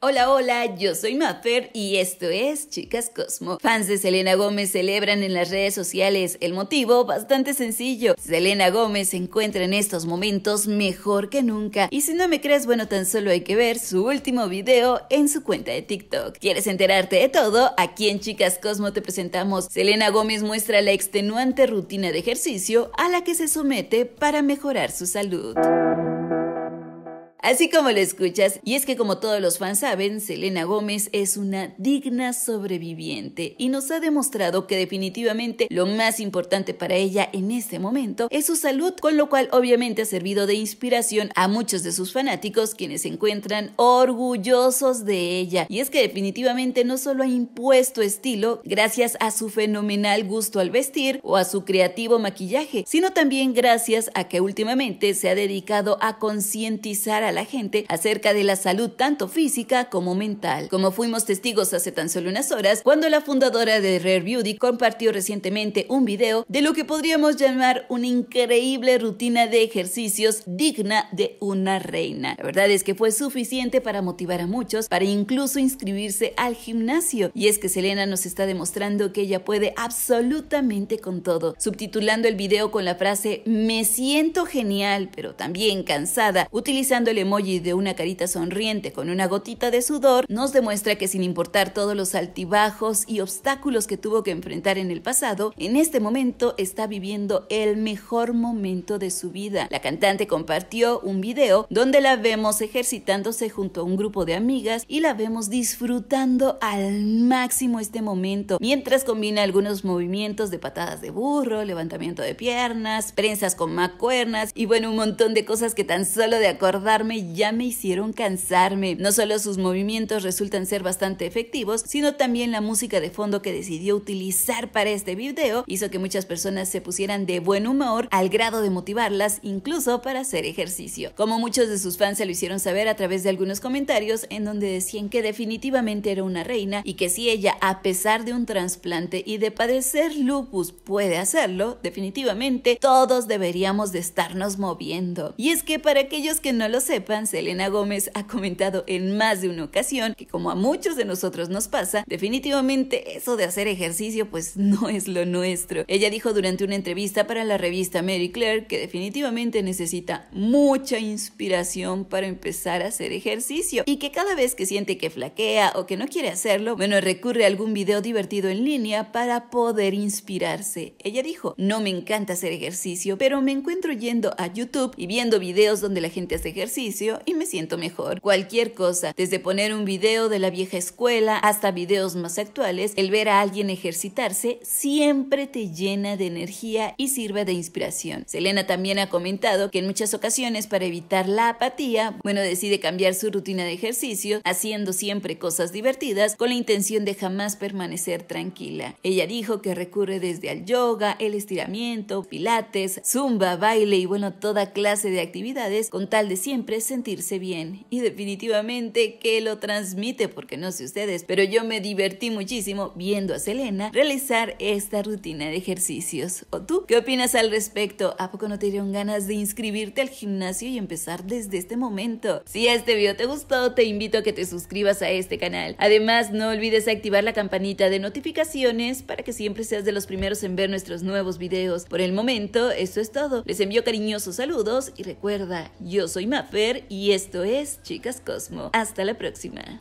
Hola, hola, yo soy Maffer y esto es Chicas Cosmo. Fans de Selena Gómez celebran en las redes sociales el motivo bastante sencillo. Selena Gómez se encuentra en estos momentos mejor que nunca y si no me crees, bueno, tan solo hay que ver su último video en su cuenta de TikTok. ¿Quieres enterarte de todo? Aquí en Chicas Cosmo te presentamos. Selena Gómez muestra la extenuante rutina de ejercicio a la que se somete para mejorar su salud. Así como lo escuchas, y es que como todos los fans saben, Selena Gómez es una digna sobreviviente y nos ha demostrado que definitivamente lo más importante para ella en este momento es su salud, con lo cual obviamente ha servido de inspiración a muchos de sus fanáticos quienes se encuentran orgullosos de ella. Y es que definitivamente no solo ha impuesto estilo gracias a su fenomenal gusto al vestir o a su creativo maquillaje, sino también gracias a que últimamente se ha dedicado a concientizar a gente acerca de la salud tanto física como mental, como fuimos testigos hace tan solo unas horas cuando la fundadora de Rare Beauty compartió recientemente un video de lo que podríamos llamar una increíble rutina de ejercicios digna de una reina. La verdad es que fue suficiente para motivar a muchos para incluso inscribirse al gimnasio. Y es que Selena nos está demostrando que ella puede absolutamente con todo, subtitulando el video con la frase me siento genial, pero también cansada, utilizando el emoji de una carita sonriente con una gotita de sudor nos demuestra que sin importar todos los altibajos y obstáculos que tuvo que enfrentar en el pasado, en este momento está viviendo el mejor momento de su vida. La cantante compartió un video donde la vemos ejercitándose junto a un grupo de amigas y la vemos disfrutando al máximo este momento, mientras combina algunos movimientos de patadas de burro, levantamiento de piernas, prensas con macuernas y bueno, un montón de cosas que tan solo de acordarme ya me hicieron cansarme. No solo sus movimientos resultan ser bastante efectivos, sino también la música de fondo que decidió utilizar para este video hizo que muchas personas se pusieran de buen humor al grado de motivarlas incluso para hacer ejercicio. Como muchos de sus fans se lo hicieron saber a través de algunos comentarios en donde decían que definitivamente era una reina y que si ella, a pesar de un trasplante y de padecer lupus, puede hacerlo, definitivamente todos deberíamos de estarnos moviendo. Y es que para aquellos que no lo sepan, Selena Gómez ha comentado en más de una ocasión que como a muchos de nosotros nos pasa, definitivamente eso de hacer ejercicio pues no es lo nuestro. Ella dijo durante una entrevista para la revista Mary Claire que definitivamente necesita mucha inspiración para empezar a hacer ejercicio y que cada vez que siente que flaquea o que no quiere hacerlo, bueno, recurre a algún video divertido en línea para poder inspirarse. Ella dijo, no me encanta hacer ejercicio, pero me encuentro yendo a YouTube y viendo videos donde la gente hace ejercicio y me siento mejor. Cualquier cosa, desde poner un video de la vieja escuela hasta videos más actuales, el ver a alguien ejercitarse siempre te llena de energía y sirve de inspiración. Selena también ha comentado que en muchas ocasiones para evitar la apatía, bueno, decide cambiar su rutina de ejercicio, haciendo siempre cosas divertidas con la intención de jamás permanecer tranquila. Ella dijo que recurre desde al yoga, el estiramiento, pilates, zumba, baile y bueno, toda clase de actividades con tal de siempre sentirse bien y definitivamente que lo transmite porque no sé ustedes, pero yo me divertí muchísimo viendo a Selena realizar esta rutina de ejercicios. ¿O tú qué opinas al respecto? ¿A poco no te dieron ganas de inscribirte al gimnasio y empezar desde este momento? Si este video te gustó, te invito a que te suscribas a este canal. Además, no olvides activar la campanita de notificaciones para que siempre seas de los primeros en ver nuestros nuevos videos. Por el momento, esto es todo. Les envío cariñosos saludos y recuerda, yo soy Mafe y esto es Chicas Cosmo. Hasta la próxima.